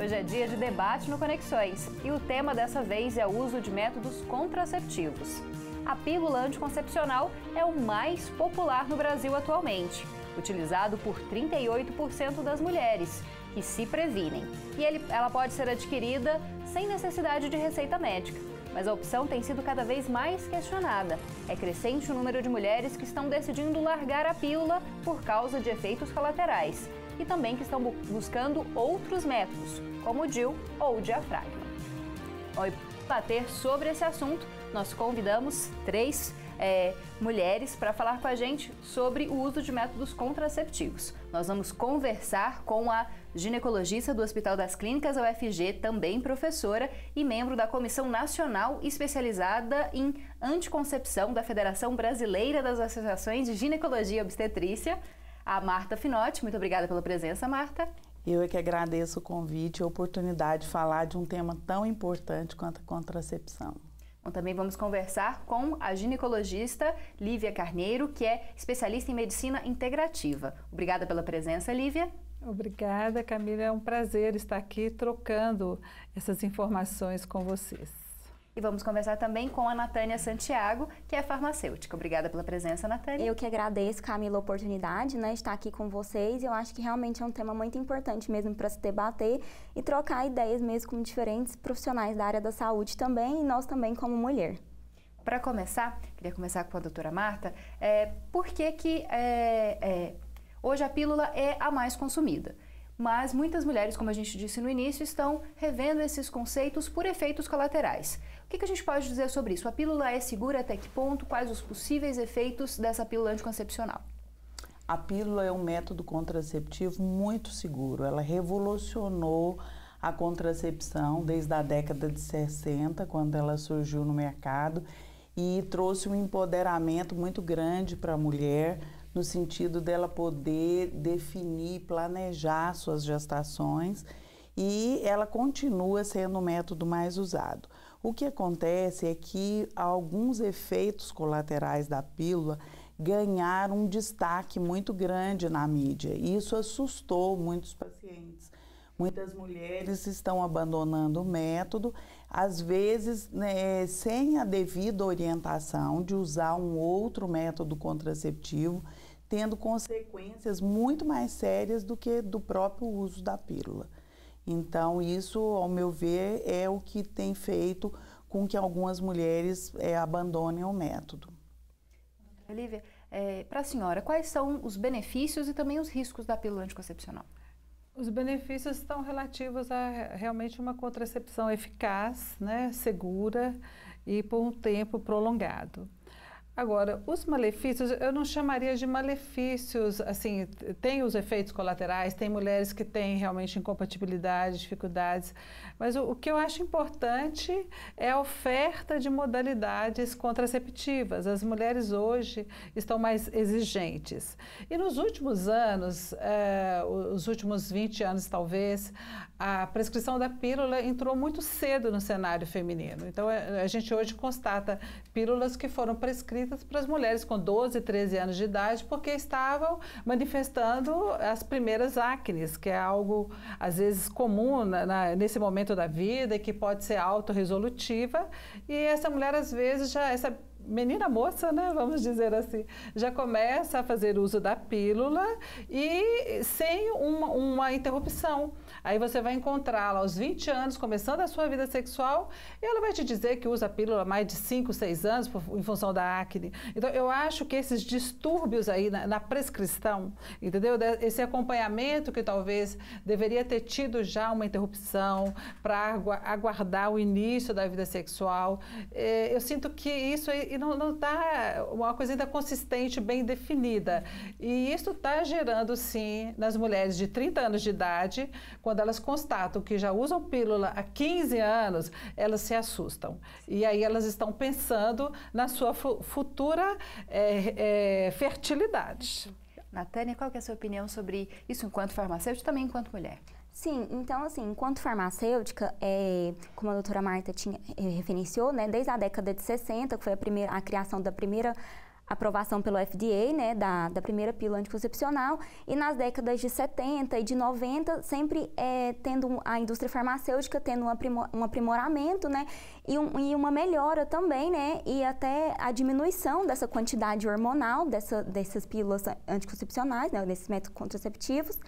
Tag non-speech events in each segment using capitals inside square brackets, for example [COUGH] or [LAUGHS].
Hoje é dia de debate no Conexões e o tema dessa vez é o uso de métodos contraceptivos. A pílula anticoncepcional é o mais popular no Brasil atualmente, utilizado por 38% das mulheres que se previnem. E ele, ela pode ser adquirida sem necessidade de receita médica. Mas a opção tem sido cada vez mais questionada. É crescente o número de mulheres que estão decidindo largar a pílula por causa de efeitos colaterais, e também que estão buscando outros métodos, como o DIL ou o diafragma. Para bater sobre esse assunto, nós convidamos três é, mulheres para falar com a gente sobre o uso de métodos contraceptivos. Nós vamos conversar com a ginecologista do Hospital das Clínicas da UFG, também professora e membro da Comissão Nacional Especializada em Anticoncepção da Federação Brasileira das Associações de Ginecologia e Obstetrícia, a Marta Finotti. Muito obrigada pela presença, Marta. Eu é que agradeço o convite e a oportunidade de falar de um tema tão importante quanto a contracepção. Bom, também vamos conversar com a ginecologista Lívia Carneiro, que é especialista em medicina integrativa. Obrigada pela presença, Lívia. Obrigada, Camila. É um prazer estar aqui trocando essas informações com vocês. E vamos conversar também com a Natânia Santiago, que é farmacêutica. Obrigada pela presença, Natânia. Eu que agradeço, Camila, a oportunidade né, de estar aqui com vocês. Eu acho que realmente é um tema muito importante mesmo para se debater e trocar ideias mesmo com diferentes profissionais da área da saúde também e nós também como mulher. Para começar, queria começar com a doutora Marta. É, por que que é, é, hoje a pílula é a mais consumida? Mas muitas mulheres, como a gente disse no início, estão revendo esses conceitos por efeitos colaterais. O que, que, a gente pode dizer sobre isso? A pílula é segura até que ponto? Quais os possíveis efeitos dessa pílula anticoncepcional? A pílula é um método contraceptivo muito seguro. Ela revolucionou a contracepção desde a década de 60, quando ela surgiu no mercado, e trouxe um empoderamento muito grande para a mulher no sentido dela poder definir, planejar suas gestações e ela continua sendo o método mais usado. O que acontece é que alguns efeitos colaterais da pílula ganharam um destaque muito grande na mídia e isso assustou muitos pacientes. Muitas mulheres estão abandonando o método, às vezes né, sem a devida orientação de usar um outro método contraceptivo, tendo consequências muito mais sérias do que do próprio uso da pílula. Então, isso, ao meu ver, é o que tem feito com que algumas mulheres é, abandonem o método. Olivia, é, eh, para a senhora, quais são os benefícios e também os riscos da pílula anticoncepcional? Os benefícios estão relativos a realmente uma contracepção eficaz, né, segura e por um tempo prolongado. Agora, os malefícios, eu não chamaria de malefícios, assim, tem os efeitos colaterais, tem mulheres que têm realmente incompatibilidade, dificuldades, mas o, o que eu acho importante é a oferta de modalidades contraceptivas. As mulheres hoje estão mais exigentes. E nos últimos anos, eh, os últimos 20 anos talvez, a prescrição da pílula entrou muito cedo no cenário feminino. Então, é, a gente hoje constata pílulas que foram prescritas para as mulheres com 12, 13 anos de idade, porque estavam manifestando as primeiras acnes, que é algo, às vezes, comum na, na, nesse momento da vida e que pode ser autorresolutiva. E essa mulher, às vezes, já, essa menina moça, né, vamos dizer assim, já começa a fazer uso da pílula e sem uma, uma interrupção. Aí você vai encontrá-la aos 20 anos, começando a sua vida sexual, e ela vai te dizer que usa pílula há mais de 5, 6 anos por, em função da acne. Então, eu acho que esses distúrbios aí na, na prescrição, entendeu? Esse acompanhamento que talvez deveria ter tido já uma interrupção para aguardar o início da vida sexual. Eh, eu sinto que isso não, não tá uma coisa ainda consistente, bem definida. E isso está gerando, sim, nas mulheres de 30 anos de idade, quando quando elas constatam que já usam pílula há 15 anos, elas se assustam. E aí elas estão pensando na sua futura é, é, fertilidade. Natânia, qual é a sua opinião sobre isso enquanto farmacêutica e também enquanto mulher? Sim, então assim, enquanto farmacêutica, é, como a doutora Marta tinha, é, referenciou, né, desde a década de 60, que foi a, primeira, a criação da primeira aprovação pelo FDA, né, da, da primeira pílula anticoncepcional, e nas décadas de 70 e de 90, sempre é, tendo a indústria farmacêutica tendo um, aprimor, um aprimoramento, né, e, um, e, uma melhora também, né, e até a diminuição dessa quantidade hormonal dessa, dessas pílulas anticoncepcionais, né, desses métodos contraceptivos,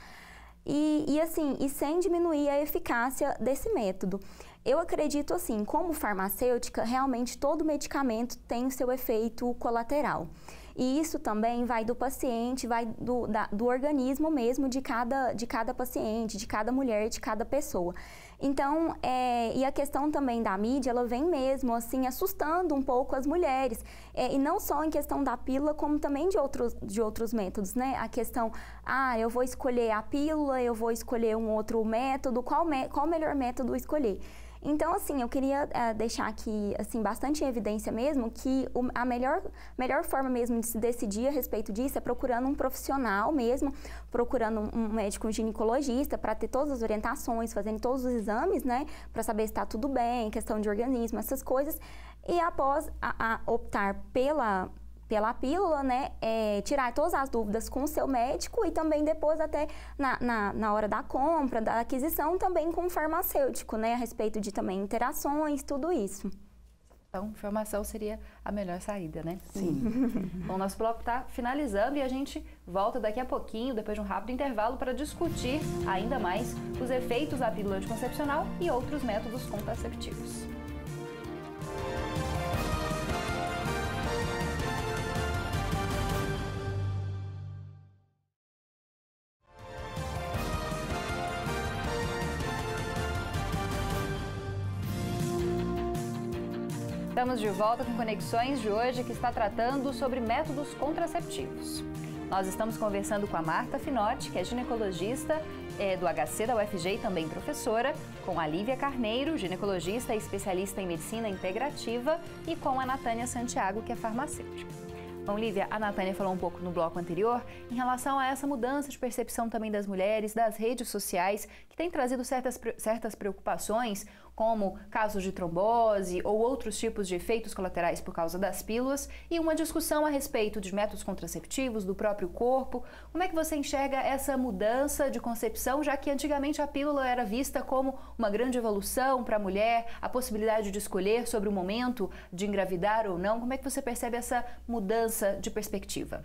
e, e assim, e sem diminuir a eficácia desse método. Eu acredito assim, como farmacêutica, realmente todo medicamento tem o seu efeito colateral. E isso também vai do paciente, vai do, da, do organismo mesmo de cada, de cada paciente, de cada mulher, de cada pessoa. Então, é, e a questão também da mídia, ela vem mesmo assim assustando um pouco as mulheres. É, e não só em questão da pílula, como também de outros, de outros métodos, né? A questão, ah, eu vou escolher a pílula, eu vou escolher um outro método, qual, qual o melhor método escolher? Então, assim, eu queria eh, deixar aqui, assim, bastante em evidência mesmo que o, a melhor, melhor forma mesmo de se decidir a respeito disso é procurando um profissional mesmo, procurando um médico um ginecologista para ter todas as orientações, fazendo todos os exames, né, para saber se está tudo bem, questão de organismo, essas coisas. E após a, a optar pela pela pílula, né? É, tirar todas as dúvidas com o seu médico e também depois até na, na, na, hora da compra, da aquisição, também com o farmacêutico, né? A respeito de também interações, tudo isso. Então, informação seria a melhor saída, né? Sim. [LAUGHS] Bom, nosso bloco está finalizando e a gente volta daqui a pouquinho, depois de um rápido intervalo, para discutir ainda mais os efeitos da pílula anticoncepcional e outros métodos contraceptivos. de volta com Conexões de hoje, que está tratando sobre métodos contraceptivos. Nós estamos conversando com a Marta Finotti, que é ginecologista é, do HC da UFG e também professora, com a Lívia Carneiro, ginecologista e especialista em medicina integrativa, e com a Natânia Santiago, que é farmacêutica. Bom, Lívia, a Natânia falou um pouco no bloco anterior em relação a essa mudança de percepção também das mulheres, das redes sociais, que tem trazido certas, certas preocupações, como casos de trombose ou outros tipos de efeitos colaterais por causa das pílulas, e uma discussão a respeito de métodos contraceptivos, do próprio corpo. Como é que você enxerga essa mudança de concepção, já que antigamente a pílula era vista como uma grande evolução para a mulher, a possibilidade de escolher sobre o momento de engravidar ou não? Como é que você percebe essa mudança de perspectiva?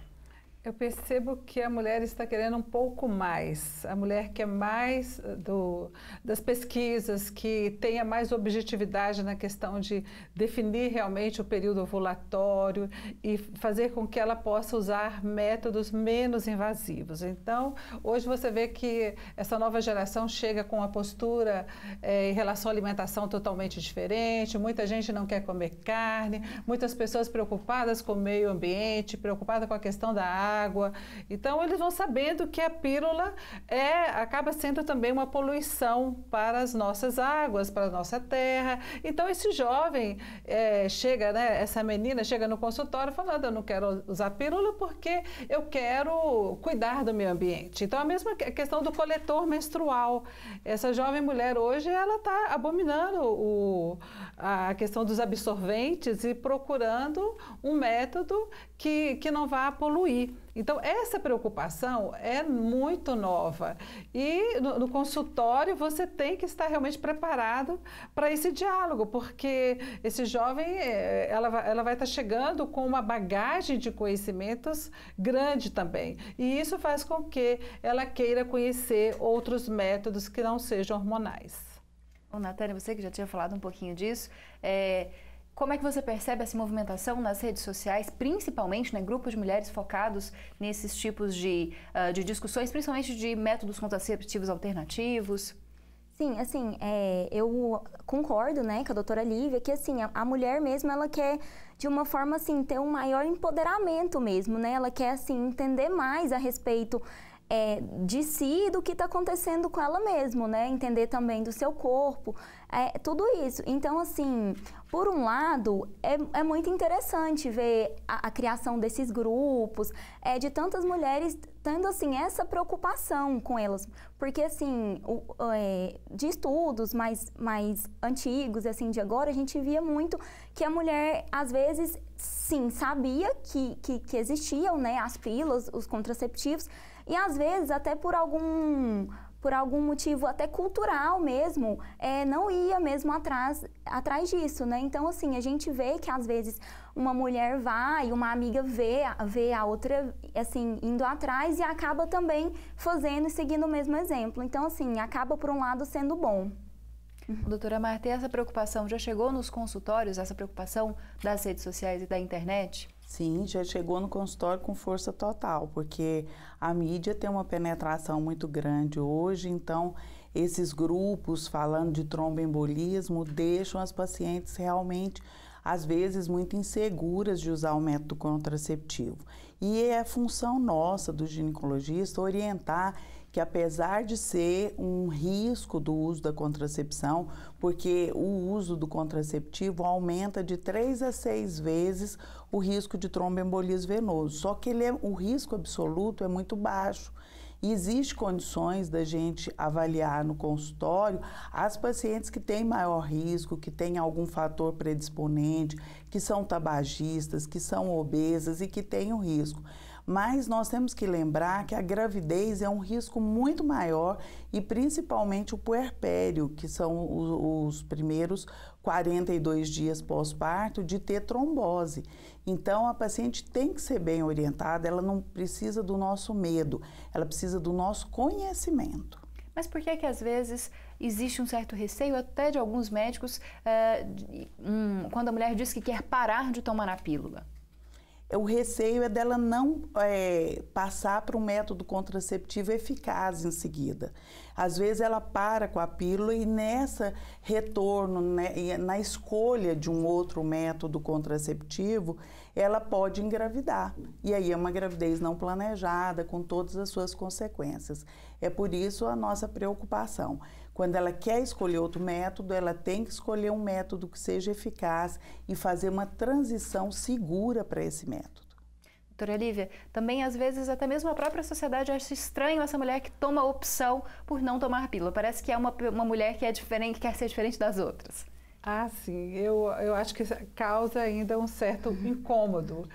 Eu percebo que a mulher está querendo um pouco mais. A mulher quer mais eh, do, das pesquisas, que tenha mais objetividade na questão de definir realmente o período ovulatório e fazer com que ela possa usar métodos menos invasivos. Então, hoje você vê que essa nova geração chega com uma postura é, em relação à alimentação totalmente diferente. Muita gente não quer comer carne, muitas pessoas preocupadas com o meio ambiente, preocupada com a questão da água água. Então, eles vão sabendo que a pílula é, acaba sendo também uma poluição para as nossas águas, para a nossa terra. Então, esse jovem é, chega, né, essa menina chega no consultório falando: Eu não quero usar pílula porque eu quero cuidar do meio ambiente. Então, a mesma questão do coletor menstrual. Essa jovem mulher hoje ela está abominando o, a questão dos absorventes e procurando um método que, que não vá poluir. Então, essa preocupação é muito nova. E no, no consultório você tem que estar realmente preparado para esse diálogo, porque esse jovem eh, ela, ela vai estar chegando com uma bagagem de conhecimentos grande também. E isso faz com que ela queira conhecer outros métodos que não sejam hormonais. Ô, Natália, você que já tinha falado um pouquinho disso, é, como é que você percebe essa movimentação nas redes sociais, principalmente né, grupos de mulheres focados nesses tipos de, uh, de discussões, principalmente de métodos contraceptivos alternativos? Sim, assim, é, eu concordo, né, com a doutora Lívia, que assim, a, a, mulher mesmo, ela quer, de uma forma assim, ter um maior empoderamento mesmo, né? Ela quer, assim, entender mais a respeito é, de si e do que está acontecendo com ela mesmo, né? Entender também do seu corpo, é, tudo isso. Então, assim, por um lado, é, é muito interessante ver a, a criação desses grupos, é, de tantas mulheres tendo, assim, essa preocupação com elas. Porque, assim, o, é, de estudos mais, mais antigos, assim, de agora, a gente via muito que a mulher, às vezes, sim, sabia que, que, que existiam, né, as pílulas, os contraceptivos, e às vezes até por algum por algum motivo até cultural mesmo, é, não ia mesmo atrás, atrás disso, né? Então, assim, a gente vê que às vezes uma mulher vai, uma amiga vê, vê a outra, assim, indo atrás e acaba também fazendo e seguindo o mesmo exemplo. Então, assim, acaba por um lado sendo bom. Uhum. Doutora Marta, essa preocupação já chegou nos consultórios, essa preocupação das redes sociais e da internet? Sim, já chegou no consultório com força total, porque a mídia tem uma penetração muito grande hoje, então esses grupos falando de tromboembolismo deixam as pacientes realmente às vezes muito inseguras de usar o método contraceptivo. E é função nossa do ginecologista orientar que apesar de ser um risco do uso da contracepção, porque o uso do contraceptivo aumenta de 3 a 6 vezes o risco de tromboembolismo venoso, só que ele é, o risco absoluto é muito baixo. Existem condições da gente avaliar no consultório as pacientes que têm maior risco, que têm algum fator predisponente, que são tabagistas, que são obesas e que têm o risco. Mas nós temos que lembrar que a gravidez é um risco muito maior e principalmente o puerpério, que são os, os primeiros 42 dias pós-parto, de ter trombose. Então a paciente tem que ser bem orientada, ela não precisa do nosso medo, ela precisa do nosso conhecimento. Mas por que que às vezes existe um certo receio até de alguns médicos eh, quando a mulher diz que quer parar de tomar a pílula? o receio é dela não é, passar para um método contraceptivo eficaz em seguida. Às vezes ela para com a pílula e nessa retorno, né, na escolha de um outro método contraceptivo, ela pode engravidar. E aí é uma gravidez não planejada, com todas as suas consequências. É por isso a nossa preocupação. Quando ela quer escolher outro método, ela tem que escolher um método que seja eficaz e fazer uma transição segura para esse método. Doutora Lívia, também às vezes até mesmo a própria sociedade acha estranho essa mulher que toma a opção por não tomar pílula. Parece que é uma, uma mulher que é diferente, que quer ser diferente das outras. Ah, sim. Eu, eu acho que causa ainda um certo [LAUGHS] incômodo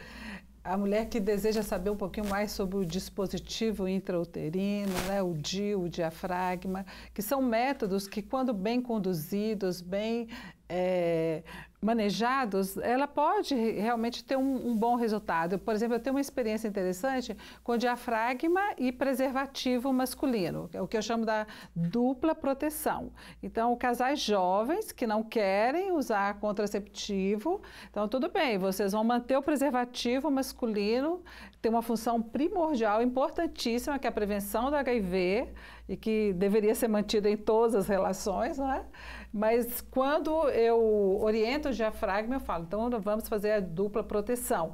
a mulher que deseja saber um pouquinho mais sobre o dispositivo intrauterino, né, o DIU, o diafragma, que são métodos que, quando bem conduzidos, bem é, manejados, ela pode realmente ter um, um, bom resultado. Por exemplo, eu tenho uma experiência interessante com diafragma e preservativo masculino, é o que eu chamo da dupla proteção. Então, casais jovens que não querem usar contraceptivo, então tudo bem, vocês vão manter o preservativo masculino tem uma função primordial, importantíssima, que é a prevenção do HIV e que deveria ser mantida em todas as relações, né? Mas quando eu oriento o diafragma, eu falo, então vamos fazer a dupla proteção.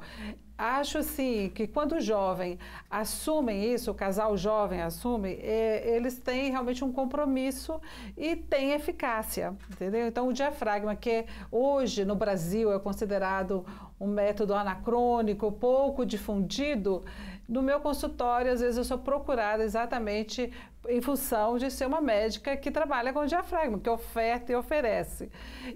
Acho assim que quando o jovem assume isso, o casal jovem assume, é, eles têm realmente um compromisso e tem eficácia, entendeu? Então o diafragma que é hoje no Brasil é considerado um método anacrônico, pouco difundido, no meu consultório, às vezes eu sou procurada exatamente em função de ser uma médica que trabalha com diafragma, que oferta e oferece.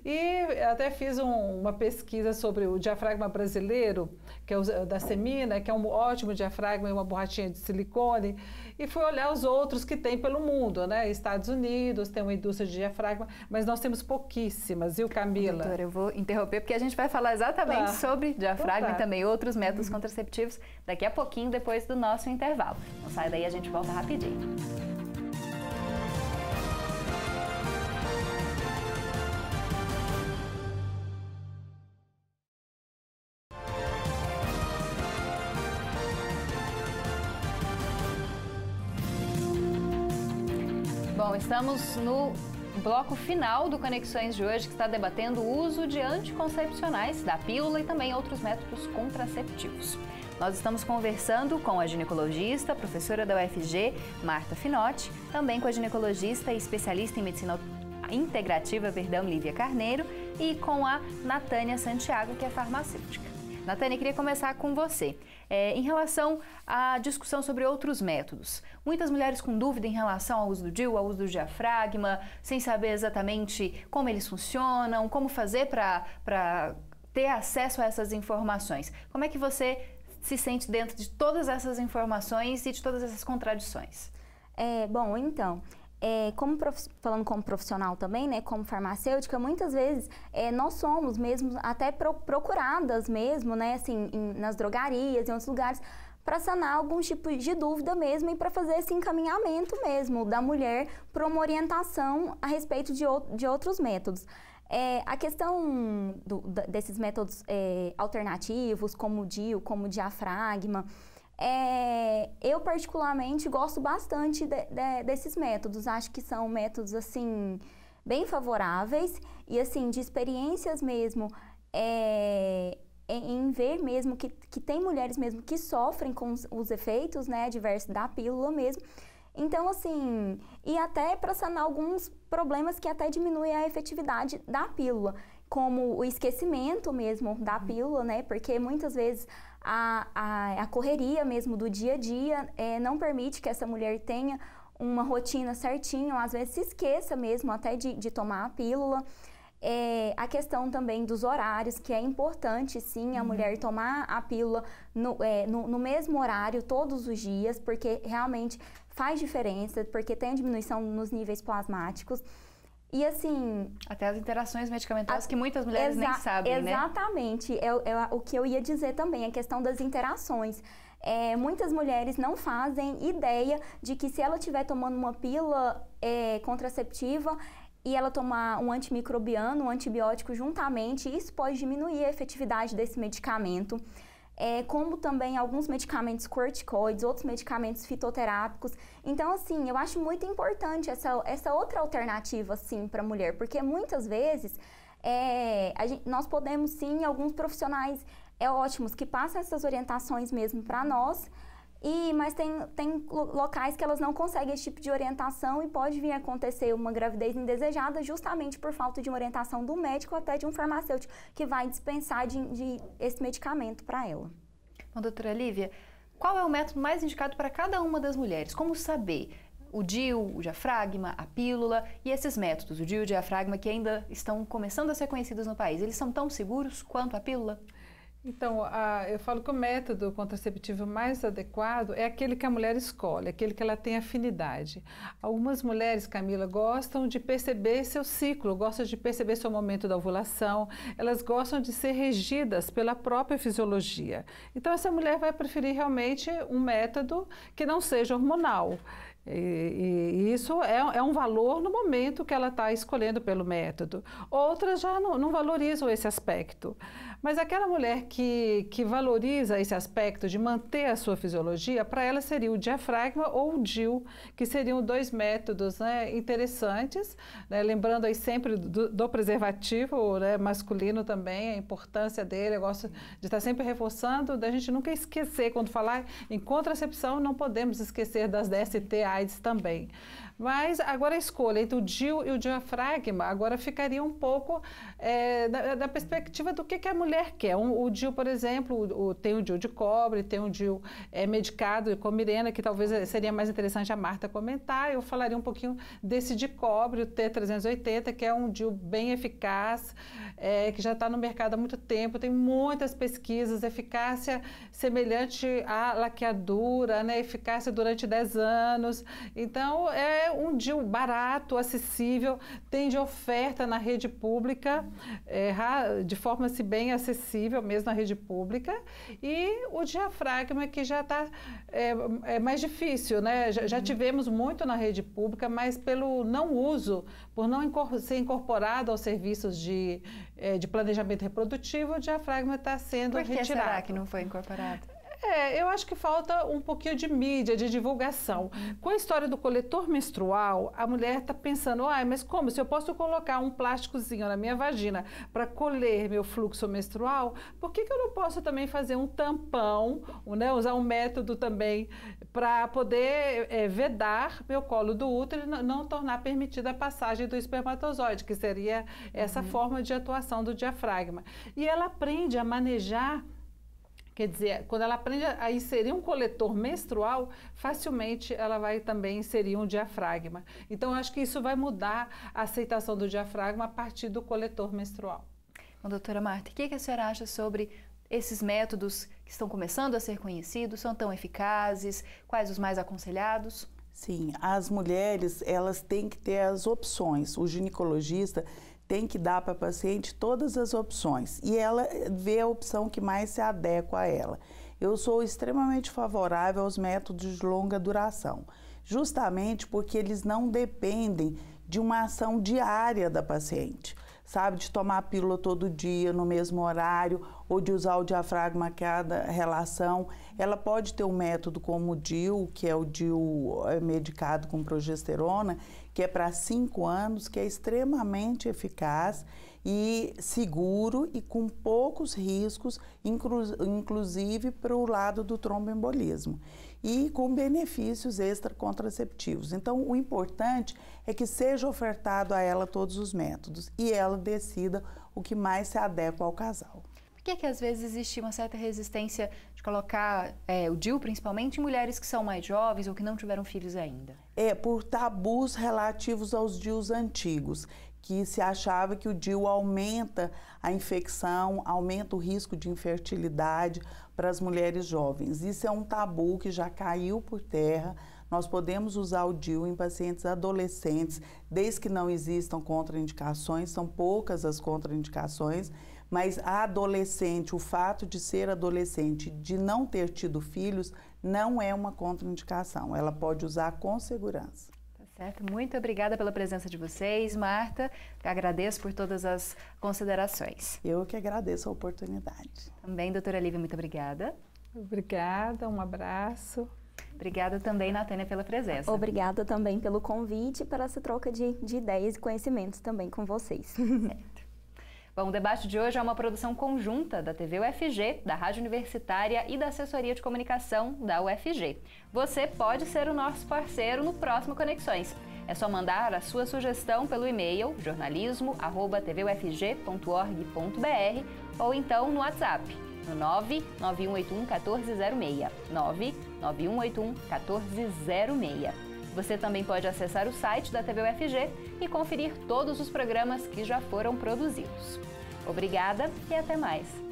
E até fiz um, uma pesquisa sobre o diafragma brasileiro, que é o da Semina, que é um ótimo diafragma e uma borrachinha de silicone, e fui olhar os outros que tem pelo mundo, né? Estados Unidos tem uma indústria de diafragma, mas nós temos pouquíssimas, viu, Camila? Doutora, eu vou interromper porque a gente vai falar exatamente tá. sobre então diafragma tá. e também outros métodos uhum. contraceptivos daqui a pouquinho, depois do nosso intervalo. Não sai daí, a gente volta rapidinho. Estamos no bloco final do Conexões de hoje, que está debatendo o uso de anticoncepcionais, da pílula e também outros métodos contraceptivos. Nós estamos conversando com a ginecologista, professora da UFG, Marta Finotti, também com a ginecologista e especialista em medicina integrativa, perdão, Lívia Carneiro, e com a Natânia Santiago, que é farmacêutica. Natane, queria começar com você. É, em relação à discussão sobre outros métodos, muitas mulheres com dúvida em relação ao uso do DIU, ao uso do diafragma, sem saber exatamente como eles funcionam, como fazer para ter acesso a essas informações. Como é que você se sente dentro de todas essas informações e de todas essas contradições? É, bom, então, é, como prof... falando como profissional também, né, como farmacêutica, muitas vezes é, nós somos mesmo até pro... procuradas mesmo, né, assim, em... nas drogarias, em outros lugares, para sanar alguns tipos de dúvida mesmo e para fazer esse encaminhamento mesmo da mulher para uma orientação a respeito de, de outros métodos. É, a questão do, desses métodos é, alternativos, como o DIU, como o diafragma, é, eu, particularmente, gosto bastante de, de, desses métodos. Acho que são métodos, assim, bem favoráveis e, assim, de experiências mesmo. É, é em, ver mesmo que, que tem mulheres mesmo que sofrem com os, os efeitos, né, adversos da pílula mesmo. Então, assim, e até para sanar alguns problemas que até diminui a efetividade da pílula como o esquecimento mesmo da uhum. pílula, né? Porque muitas vezes a, a, a correria mesmo do dia a dia é, não permite que essa mulher tenha uma rotina certinha, às vezes se esqueça mesmo até de, de tomar a pílula. É, a questão também dos horários, que é importante sim a uhum. mulher tomar a pílula no, é, no, no, mesmo horário todos os dias, porque realmente faz diferença, porque tem a diminuição nos níveis plasmáticos. E assim. Até as interações medicamentosas a, que muitas mulheres nem sabem, exatamente, né? Exatamente. É, é, o que eu ia dizer também, a questão das interações. É, muitas mulheres não fazem ideia de que se ela estiver tomando uma pílula é, contraceptiva, e ela tomar um antimicrobiano, um antibiótico juntamente, isso pode diminuir a efetividade desse medicamento é, como também alguns medicamentos corticoides, outros medicamentos fitoterápicos. Então, assim, eu acho muito importante essa, essa outra alternativa, sim, para a mulher, porque muitas vezes é, gente, nós podemos, sim, alguns profissionais é ótimos que passam essas orientações mesmo para nós, e, mas tem, tem locais que elas não conseguem esse tipo de orientação e pode vir a acontecer uma gravidez indesejada justamente por falta de uma orientação do médico até de um farmacêutico que vai dispensar de, de esse medicamento para ela. Bom, doutora Lívia, qual é o método mais indicado para cada uma das mulheres? Como saber? o DIU, o diafragma, a pílula e esses métodos, o DIU e o diafragma, que ainda estão começando a ser conhecidos no país, eles são tão seguros quanto a pílula? Então, a, eu falo que o método contraceptivo mais adequado é aquele que a mulher escolhe, aquele que ela tem afinidade. Algumas mulheres, Camila, gostam de perceber seu ciclo, gostam de perceber seu momento da ovulação, elas gostam de ser regidas pela própria fisiologia. Então, essa mulher vai preferir realmente um método que não seja hormonal. E, e, isso é, é, um valor no momento que ela está escolhendo pelo método. Outras já não, não, valorizam esse aspecto. Mas aquela mulher que, que valoriza esse aspecto de manter a sua fisiologia, para ela seria o diafragma ou o DIL, que seriam dois métodos né, interessantes. Né? Lembrando aí sempre do, do preservativo né, masculino também, a importância dele. Eu gosto de estar tá sempre reforçando, da gente nunca esquecer. Quando falar em contracepção, não podemos esquecer das DST AIDS também. Mas agora a escolha entre o DIL e o diafragma agora ficaria um pouco é, da, da, perspectiva do que, que a mulher mulher quer. Um, o DIU, por exemplo, o, o, tem o DIU de cobre, tem o DIU é, medicado com mirena, que talvez eh, seria mais interessante a Marta comentar. Eu falaria um pouquinho desse de cobre, o T380, que é um DIU bem eficaz, é, que já está no mercado há muito tempo, tem muitas pesquisas, eficácia semelhante à laqueadura, né? eficácia durante 10 anos. Então, é um DIU barato, acessível, tem de oferta na rede pública, é, de forma-se bem acessível mesmo na rede pública, e o diafragma que já está é, é, mais difícil, né? Já, já, uhum. tivemos muito na rede pública, mas pelo não uso, por não ser incorporado aos serviços de, é, de planejamento reprodutivo, o diafragma está sendo por que retirado. Será que não foi incorporado? É, eu acho que falta um pouquinho de mídia, de divulgação. Com a história do coletor menstrual, a mulher está pensando, ah, mas como? Se eu posso colocar um plásticozinho na minha vagina para colher meu fluxo menstrual, por que, que eu não posso também fazer um tampão, né? usar um método também para poder é, vedar meu colo do útero e não, não tornar permitida a passagem do espermatozoide, que seria essa uhum. forma de atuação do diafragma. E ela aprende a manejar Quer dizer, quando ela aprende a inserir um coletor menstrual, facilmente ela vai também inserir um diafragma. Então, acho que isso vai mudar a aceitação do diafragma a partir do coletor menstrual. Então, doutora Marta, o que, que a senhora acha sobre esses métodos que estão começando a ser conhecidos? São tão eficazes? Quais os mais aconselhados? Sim, as mulheres elas têm que ter as opções. O ginecologista tem que dar para a paciente todas as opções e ela vê a opção que mais se adequa a ela. Eu sou extremamente favorável aos métodos de longa duração, justamente porque eles não dependem de uma ação diária da paciente sabe? De tomar a pílula todo dia, no mesmo horário, ou de usar o diafragma é a cada relação. Ela pode ter um método como o DIU, que é o DIU é medicado com progesterona, que é para 5 anos, que é extremamente eficaz e seguro e com poucos riscos, inclusive para o lado do tromboembolismo e com benefícios extra contraceptivos. Então, o importante é que seja ofertado a ela todos os métodos e ela decida o que mais se adequa ao casal. Por que, que às vezes existe uma certa resistência de colocar é, o DIU, principalmente, em mulheres que são mais jovens ou que não tiveram filhos ainda? É, por tabus relativos aos DIUs antigos que se achava que o DIU aumenta a infecção, aumenta o risco de infertilidade para as mulheres jovens. Isso é um tabu que já caiu por terra. Nós podemos usar o DIU em pacientes adolescentes, desde que não existam contraindicações, são poucas as contraindicações, mas a adolescente, o fato de ser adolescente, de não ter tido filhos, não é uma contraindicação. Ela pode usar com segurança. Certo? Muito obrigada pela presença de vocês, Marta. Agradeço por todas as considerações. Eu que agradeço a oportunidade. Também, doutora Lívia, muito obrigada. Obrigada, um abraço. Obrigada também, Natânia, pela presença. Obrigada também pelo convite para essa troca de, de ideias e conhecimentos também com vocês. É. [LAUGHS] Bom, o debate de hoje é uma produção conjunta da TV UFG, da Rádio Universitária e da Assessoria de Comunicação da UFG. Você pode ser o nosso parceiro no próximo Conexões. É só mandar a sua sugestão pelo e-mail jornalismo@tvufg.org.br ou então no WhatsApp no 99181 1406. 99181 1406. Você também pode acessar o site da TV UFG e conferir todos os programas que já foram produzidos. Obrigada e até mais!